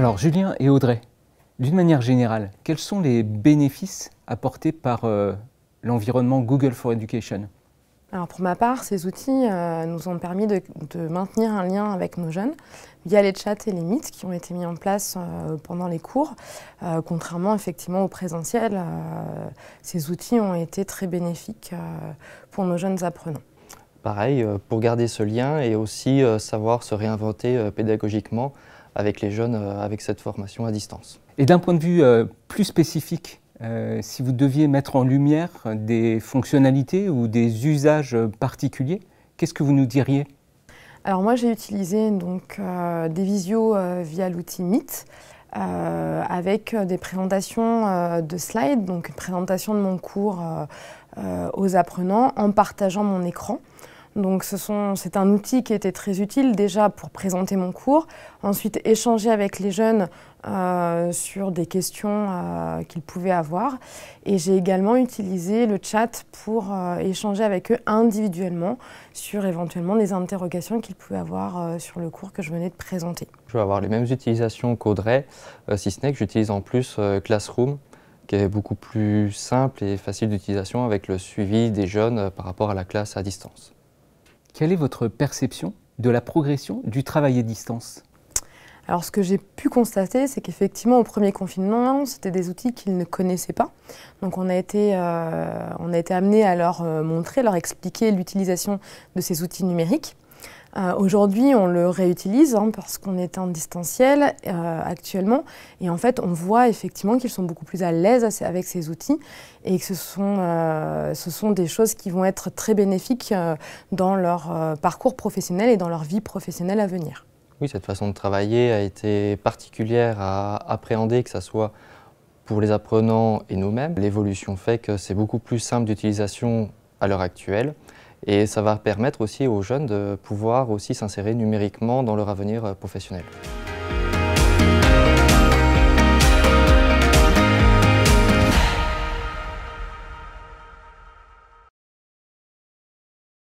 Alors Julien et Audrey, d'une manière générale, quels sont les bénéfices apportés par euh, l'environnement Google for Education alors pour ma part, ces outils euh, nous ont permis de, maintenir un lien avec nos jeunes via les chats et les mythes qui ont été mis en place euh, pendant les cours. contrairement effectivement au présentiel, ces outils ont été très bénéfiques pour nos jeunes apprenants. Pareil, pour garder ce lien et aussi savoir se réinventer pédagogiquement avec les jeunes euh, avec cette formation à distance. Et d'un point de vue euh, plus spécifique, euh, si vous deviez mettre en lumière des fonctionnalités ou des usages particuliers, qu'est-ce que vous nous diriez alors moi j'ai utilisé donc des visios via l'outil Meet avec des présentations de slides, donc une présentation de mon cours aux apprenants en partageant mon écran. Donc c'est un outil qui était très utile déjà pour présenter mon cours, ensuite échanger avec les jeunes euh, sur des questions euh, qu'ils pouvaient avoir. Et j'ai également utilisé le chat pour euh, échanger avec eux individuellement sur éventuellement des interrogations qu'ils pouvaient avoir sur le cours que je venais de présenter. Je vais avoir les mêmes utilisations qu'Audrey, si ce n'est que j'utilise en plus Classroom qui est beaucoup plus simple et facile d'utilisation avec le suivi des jeunes par rapport à la classe à distance. Quelle est votre perception de la progression du travail à distance alors ce que j'ai pu constater, c'est qu'effectivement au premier confinement, c'était des outils qu'ils ne connaissaient pas. Donc on a été, euh, on a été amené à leur euh, montrer, leur expliquer l'utilisation de ces outils numériques. Euh, aujourd'hui, on le réutilise hein, parce qu'on est en distanciel euh, actuellement. Et en fait, on voit effectivement qu'ils sont beaucoup plus à l'aise avec ces outils et que euh, ce sont des choses qui vont être très bénéfiques dans leur parcours professionnel et dans leur vie professionnelle à venir. Oui, cette façon de travailler a été particulière à appréhender, que ce soit pour les apprenants et nous-mêmes. L'évolution fait que c'est beaucoup plus simple d'utilisation à l'heure actuelle. Et ça va permettre aussi aux jeunes de pouvoir aussi s'insérer numériquement dans leur avenir euh, professionnel.